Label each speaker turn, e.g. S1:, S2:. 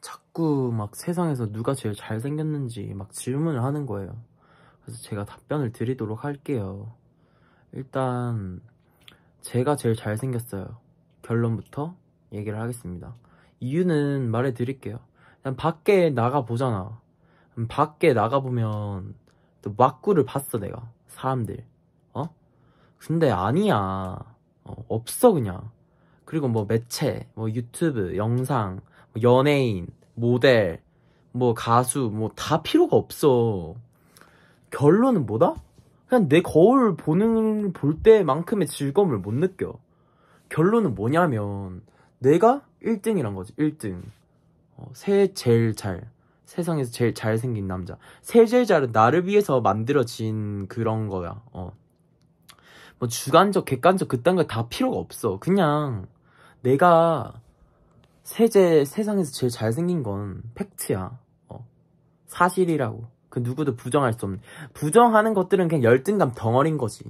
S1: 자꾸 막 세상에서 누가 제일 잘생겼는지 막 질문을 하는 거예요. 그래서 제가 답변을 드리도록 할게요. 일단 제가 제일 잘생겼어요. 결론부터 얘기를 하겠습니다. 이유는 말해 드릴게요. 그냥 밖에 나가 보잖아. 밖에 나가 보면 또 막구를 봤어 내가 사람들. 어? 근데 아니야. 어, 없어 그냥. 그리고 뭐 매체, 뭐 유튜브, 영상, 연예인, 모델, 뭐 가수, 뭐 다 필요가 없어. 결론은 뭐다? 그냥 내 거울 보는, 볼 때만큼의 즐거움을 못 느껴. 결론은 뭐냐면, 내가 1등이란 거지, 1등. 어, 새 제일 잘. 세상에서 제일 잘생긴 남자. 새 제일 잘은 나를 위해서 만들어진 그런 거야, 어. 뭐 주관적, 객관적 그딴 거 다 필요가 없어. 그냥 내가 세제 세상에서 제일 잘생긴 건 팩트야. 어. 사실이라고. 그 누구도 부정할 수 없는. 부정하는 것들은 그냥 열등감 덩어린 거지.